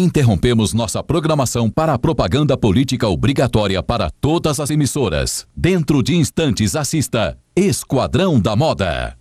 Interrompemos nossa programação para a propaganda política obrigatória para todas as emissoras. Dentro de instantes, assista Esquadrão da Moda.